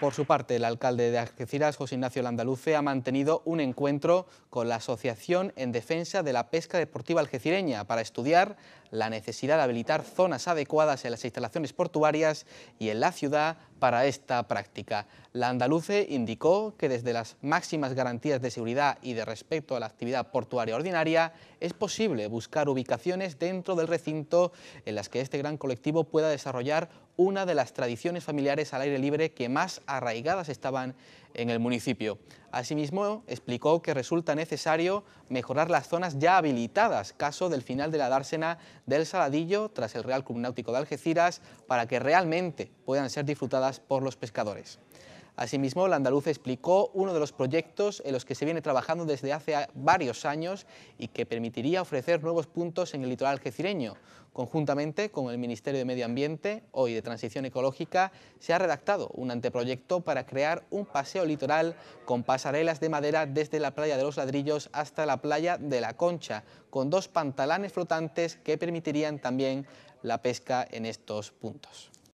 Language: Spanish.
Por su parte, el alcalde de Algeciras, José Ignacio Landaluce, ha mantenido un encuentro con la Asociación en Defensa de la Pesca Deportiva Algecireña para estudiar la necesidad de habilitar zonas adecuadas en las instalaciones portuarias y en la ciudad para esta práctica. La andaluce indicó que desde las máximas garantías de seguridad y de respeto a la actividad portuaria ordinaria es posible buscar ubicaciones dentro del recinto en las que este gran colectivo pueda desarrollar una de las tradiciones familiares al aire libre que más arraigadas estaban en el municipio. Asimismo, explicó que resulta necesario mejorar las zonas ya habilitadas, caso del final de la dársena del Saladillo tras el Real Club Náutico de Algeciras, para que realmente puedan ser disfrutadas por los pescadores. Asimismo, el andaluz explicó uno de los proyectos en los que se viene trabajando desde hace varios años y que permitiría ofrecer nuevos puntos en el litoral gecireño. Conjuntamente con el Ministerio de Medio Ambiente, hoy de Transición Ecológica, se ha redactado un anteproyecto para crear un paseo litoral con pasarelas de madera desde la playa de los ladrillos hasta la playa de la Concha, con dos pantalanes flotantes que permitirían también la pesca en estos puntos.